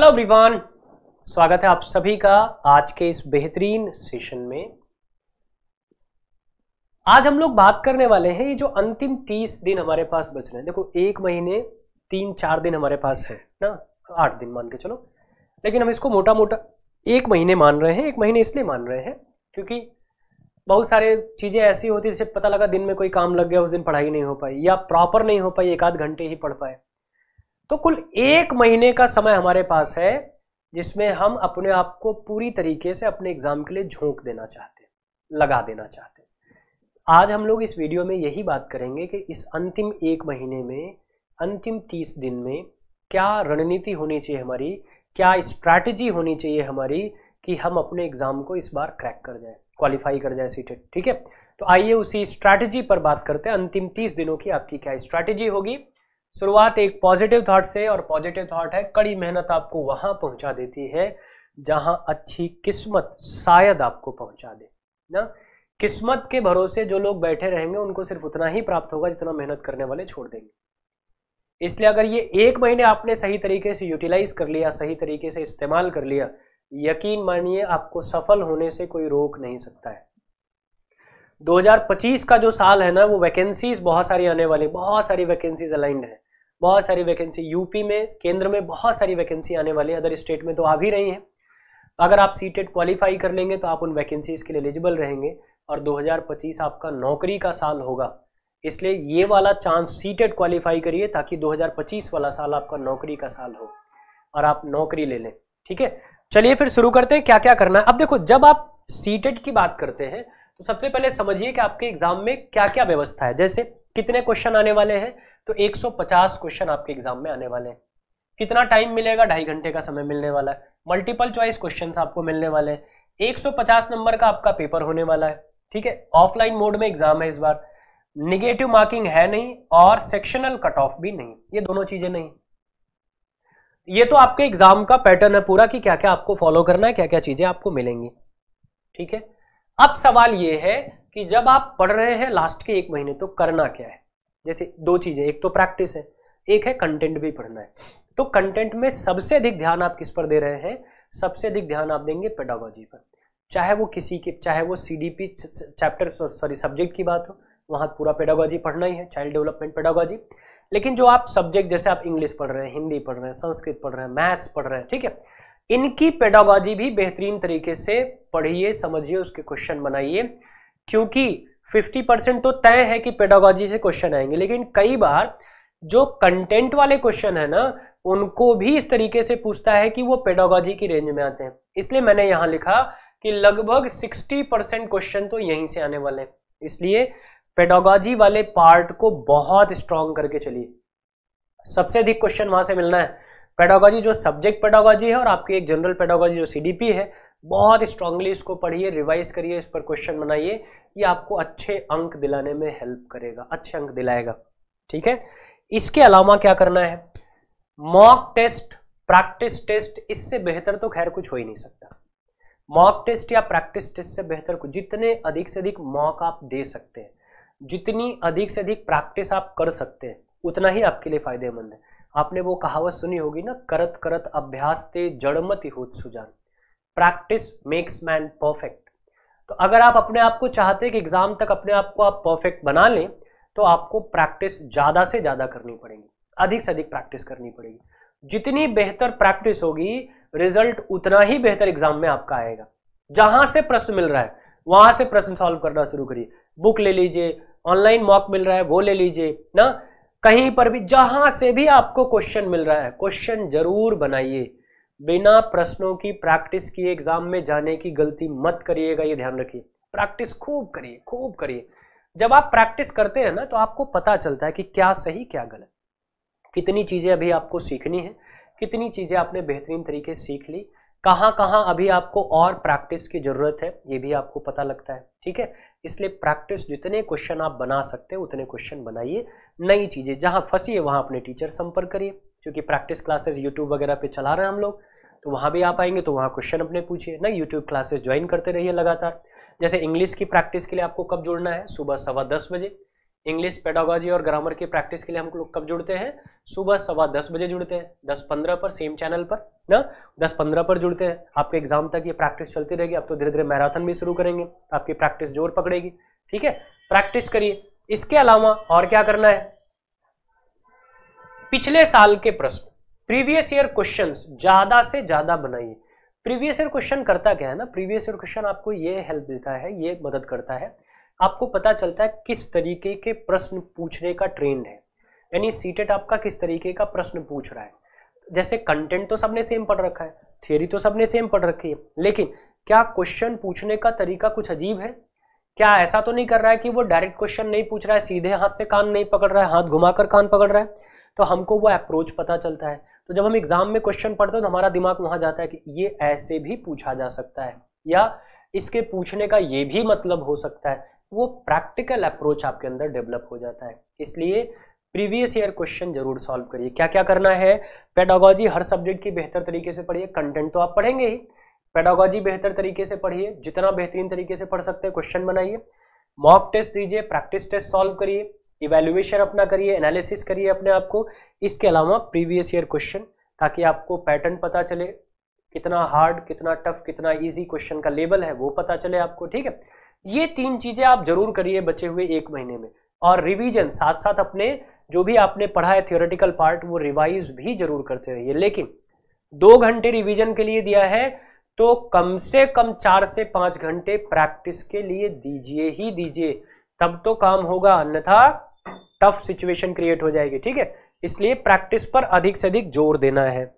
hello ब्रिवान स्वागत है आप सभी का आज के इस बेहतरीन सेशन में आज हम लोग बात करने वाले हैं ये जो अंतिम तीस दिन हमारे पास बच रहे हैं देखो एक महीने तीन चार दिन हमारे पास है ना आठ दिन मान के चलो लेकिन हम इसको मोटा मोटा एक महीने मान रहे हैं एक महीने इसलिए मान रहे हैं क्योंकि बहुत सारे चीज़ें ऐसी होती जिससे पता लगा दिन में कोई काम लग गया उस दिन पढ़ाई नहीं हो पाई या प्रॉपर नहीं हो पाई एक आध घंटे ही पढ़ पाए तो कुल एक महीने का समय हमारे पास है जिसमें हम अपने आप को पूरी तरीके से अपने एग्जाम के लिए झोंक देना चाहते हैं लगा देना चाहते हैं आज हम लोग इस वीडियो में यही बात करेंगे कि इस अंतिम एक महीने में अंतिम तीस दिन में क्या रणनीति होनी चाहिए हमारी क्या स्ट्रैटेजी होनी चाहिए हमारी कि हम अपने एग्जाम को इस बार क्रैक कर जाए क्वालिफाई कर जाए सीटेट ठीक है तो आइए उसी स्ट्रैटेजी पर बात करते हैं अंतिम तीस दिनों की आपकी क्या स्ट्रैटेजी होगी शुरुआत एक पॉजिटिव थॉट से और पॉजिटिव थॉट है कड़ी मेहनत आपको वहां पहुंचा देती है जहां अच्छी किस्मत शायद आपको पहुंचा दे ना किस्मत के भरोसे जो लोग बैठे रहेंगे उनको सिर्फ उतना ही प्राप्त होगा जितना मेहनत करने वाले छोड़ देंगे इसलिए अगर ये एक महीने आपने सही तरीके से यूटिलाइज कर लिया सही तरीके से इस्तेमाल कर लिया यकीन मानिए आपको सफल होने से कोई रोक नहीं सकता है 2025 का जो साल है ना वो वैकेंसीज बहुत सारी आने वाली बहुत सारी वैकेंसीज अलाइंड है बहुत सारी वैकेंसी यूपी में केंद्र में बहुत सारी वैकेंसी आने वाली है अदर स्टेट में तो आ भी रही हैं अगर आप सी टेट क्वालिफाई कर लेंगे तो आप उन वैकेंसीज के लिए एलिजिबल रहेंगे और 2025 आपका नौकरी का साल होगा इसलिए ये वाला चांस सी टेट क्वालिफाई करिए ताकि 2025 वाला साल आपका नौकरी का साल हो और आप नौकरी ले लें ठीक है चलिए फिर शुरू करते हैं क्या क्या करना है अब देखो जब आप सी टेट e की बात करते हैं तो सबसे पहले समझिए कि आपके एग्जाम में क्या क्या व्यवस्था है जैसे कितने क्वेश्चन आने वाले हैं तो 150 क्वेश्चन आपके एग्जाम में आने वाले हैं कितना टाइम मिलेगा ढाई घंटे का समय मिलने वाला है मल्टीपल चॉइस क्वेश्चन आपको मिलने वाले हैं एक नंबर का आपका पेपर होने वाला है ठीक है ऑफलाइन मोड में एग्जाम है इस बार निगेटिव मार्किंग है नहीं और सेक्शनल कट ऑफ भी नहीं ये दोनों चीजें नहीं ये तो आपके एग्जाम का पैटर्न है पूरा कि क्या क्या आपको फॉलो करना है क्या क्या चीजें आपको मिलेंगी ठीक है अब सवाल ये है कि जब आप पढ़ रहे हैं लास्ट के एक महीने तो करना क्या है जैसे दो चीजें एक तो प्रैक्टिस है एक है कंटेंट भी पढ़ना है तो कंटेंट में सबसे अधिक ध्यान आप किस पर दे रहे हैं सबसे अधिक ध्यान आप देंगे पेडागोजी पर चाहे वो किसी के चाहे वो C D P chapter sorry subject की बात हो वहाँ पूरा पेडागोजी पढ़ना ही है चाइल्ड डेवलपमेंट पेडागोजी लेकिन जो आप सब्जेक्ट जैसे आप इंग्लिश पढ़ रहे हैं हिंदी पढ़ रहे हैं संस्कृत पढ़ रहे हैं मैथ्स पढ़ रहे हैं ठीक है इनकी पेडागॉजी भी बेहतरीन तरीके से पढ़िए समझिए उसके क्वेश्चन बनाइए क्योंकि 50 परसेंट तो तय है कि पेडागॉजी से क्वेश्चन आएंगे लेकिन कई बार जो कंटेंट वाले क्वेश्चन है ना उनको भी इस तरीके से पूछता है कि वो पेडागॉजी की रेंज में आते हैं इसलिए मैंने यहां लिखा कि लगभग 60 परसेंट क्वेश्चन तो यहीं से आने वाले हैं इसलिए पेडागॉजी वाले पार्ट को बहुत स्ट्रांग करके चलिए सबसे अधिक क्वेश्चन वहां से मिलना है पेडागोजी जो सब्जेक्ट पेडागोजी है और आपकी एक जनरल पेडागोजी जो सी है बहुत स्ट्रांगली इसको पढ़िए रिवाइज करिए इस पर क्वेश्चन बनाइए ये आपको अच्छे अंक दिलाने में हेल्प करेगा अच्छे अंक दिलाएगा ठीक है इसके अलावा क्या करना है मॉक टेस्ट प्रैक्टिस टेस्ट इससे बेहतर तो खैर कुछ हो ही नहीं सकता मॉक टेस्ट या प्रैक्टिस टेस्ट से बेहतर कुछ जितने अधिक से अधिक मॉक आप दे सकते हैं जितनी अधिक से अधिक प्रैक्टिस आप कर सकते हैं उतना ही आपके लिए फायदेमंद है आपने वो कहावत सुनी होगी ना करत करत अभ्यास ते जड़मति होत सुजान प्रैक्टिस मेक्स मैन परफेक्ट तो अगर आप अपने आप को चाहते हैं कि एग्जाम तक अपने आप को आप परफेक्ट बना लें तो आपको प्रैक्टिस ज्यादा से ज्यादा करनी पड़ेगी अधिक से अधिक प्रैक्टिस करनी पड़ेगी जितनी बेहतर प्रैक्टिस होगी रिजल्ट उतना ही बेहतर एग्जाम में आपका आएगा जहां से प्रश्न मिल रहा है वहां से प्रश्न सॉल्व करना शुरू करिए बुक ले लीजिए ऑनलाइन मॉक मिल रहा है वो ले लीजिए ना कहीं पर भी जहां से भी आपको क्वेश्चन मिल रहा है क्वेश्चन जरूर बनाइए बिना प्रश्नों की प्रैक्टिस की एग्जाम में जाने की गलती मत करिएगा ये ध्यान रखिए प्रैक्टिस खूब करिए खूब करिए जब आप प्रैक्टिस करते हैं ना तो आपको पता चलता है कि क्या सही क्या गलत कितनी चीजें अभी आपको सीखनी है कितनी चीजें आपने बेहतरीन तरीके सीख ली कहाँ कहाँ अभी आपको और प्रैक्टिस की जरूरत है ये भी आपको पता लगता है ठीक है इसलिए प्रैक्टिस जितने क्वेश्चन आप बना सकते हैं उतने क्वेश्चन बनाइए नई चीजें जहाँ फंसी है वहाँ अपने टीचर संपर्क करिए क्योंकि प्रैक्टिस क्लासेस यूट्यूब वगैरह पे चला रहे हैं हम लोग तो वहाँ भी आप आएंगे तो वहाँ क्वेश्चन अपने पूछिए ना यूट्यूब क्लासेस ज्वाइन करते रहिए लगातार जैसे इंग्लिश की प्रैक्टिस के लिए आपको कब जुड़ना है सुबह सवा दस बजे इंग्लिश पेडोगॉजी और ग्रामर की प्रैक्टिस के लिए हम लोग कब जुड़ते हैं सुबह सवा दस बजे जुड़ते हैं दस पंद्रह पर सेम चैनल पर ना दस पंद्रह पर जुड़ते हैं आपके एग्जाम तक ये प्रैक्टिस चलती रहेगी आप तो धीरे धीरे मैराथन भी शुरू करेंगे आपकी प्रैक्टिस जोर पकड़ेगी ठीक है प्रैक्टिस करिए इसके अलावा और क्या करना है पिछले साल के प्रश्न प्रीवियस ईयर क्वेश्चन ज्यादा से ज्यादा बनाइए प्रीवियस ईयर क्वेश्चन करता क्या है ना प्रीवियस ईयर क्वेश्चन आपको ये हेल्प देता है ये मदद करता है आपको पता चलता है किस तरीके के प्रश्न पूछने का ट्रेंड है यानी सीटेट आपका किस तरीके का प्रश्न पूछ रहा है जैसे कंटेंट तो सबने सेम पढ़ रखा है थियोरी तो सबने सेम पढ़ रखी है लेकिन क्या क्वेश्चन पूछने का तरीका कुछ अजीब है क्या ऐसा तो नहीं कर रहा है कि वो डायरेक्ट क्वेश्चन नहीं पूछ रहा है सीधे हाथ से कान नहीं पकड़ रहा है हाथ घुमाकर कान पकड़ रहा है तो हमको वो अप्रोच पता चलता है तो जब हम एग्जाम में क्वेश्चन पढ़ते हैं तो हमारा दिमाग वहां जाता है कि ये ऐसे भी पूछा जा सकता है या इसके पूछने का ये भी मतलब हो सकता है वो प्रैक्टिकल अप्रोच आपके अंदर डेवलप हो जाता है इसलिए प्रीवियस ईयर क्वेश्चन जरूर सॉल्व करिए क्या क्या करना है पेडागोजी हर सब्जेक्ट की बेहतर तरीके से पढ़िए कंटेंट तो आप पढ़ेंगे ही पेडागोजी बेहतर तरीके से पढ़िए जितना बेहतरीन तरीके से पढ़ सकते हैं क्वेश्चन बनाइए मॉक टेस्ट दीजिए प्रैक्टिस टेस्ट सॉल्व करिए इवेल्युएशन अपना करिए एनालिसिस करिए अपने आप को इसके अलावा प्रीवियस ईयर क्वेश्चन ताकि आपको पैटर्न पता चले कितना हार्ड कितना टफ कितना ईजी क्वेश्चन का लेवल है वो पता चले आपको ठीक है ये तीन चीजें आप जरूर करिए बचे हुए एक महीने में और रिवीजन साथ साथ अपने जो भी आपने पढ़ा है थियोरेटिकल पार्ट वो रिवाइज भी जरूर करते रहिए लेकिन दो घंटे रिवीजन के लिए दिया है तो कम से कम चार से पांच घंटे प्रैक्टिस के लिए दीजिए ही दीजिए तब तो काम होगा अन्यथा टफ सिचुएशन क्रिएट हो जाएगी ठीक है इसलिए प्रैक्टिस पर अधिक से अधिक जोर देना है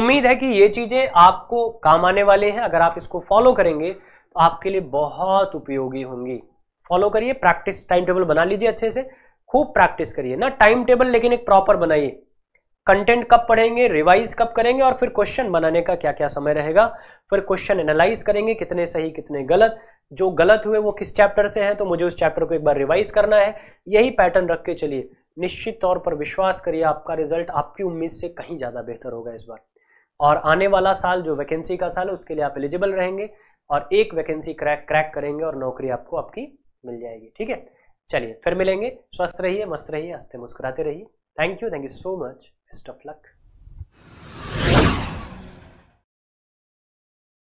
उम्मीद है कि ये चीजें आपको काम आने वाले हैं अगर आप इसको फॉलो करेंगे आपके लिए बहुत उपयोगी होंगी फॉलो करिए प्रैक्टिस टाइम टेबल बना लीजिए अच्छे से खूब प्रैक्टिस करिए ना टाइम टेबल लेकिन एक प्रॉपर बनाइए कंटेंट कब पढ़ेंगे रिवाइज कब करेंगे और फिर क्वेश्चन बनाने का क्या क्या समय रहेगा फिर क्वेश्चन एनालाइज करेंगे कितने सही कितने गलत जो गलत हुए वो किस चैप्टर से हैं तो मुझे उस चैप्टर को एक बार रिवाइज करना है यही पैटर्न रख के चलिए निश्चित तौर पर विश्वास करिए आपका रिजल्ट आपकी उम्मीद से कहीं ज़्यादा बेहतर होगा इस बार और आने वाला साल जो वैकेंसी का साल है उसके लिए आप एलिजिबल रहेंगे और एक वैकेंसी क्रैक क्रैक करेंगे और नौकरी आपको आपकी मिल जाएगी ठीक है चलिए फिर मिलेंगे स्वस्थ रहिए मस्त रहिए हंसते मुस्कुराते रहिए thank you thank you so much best of luck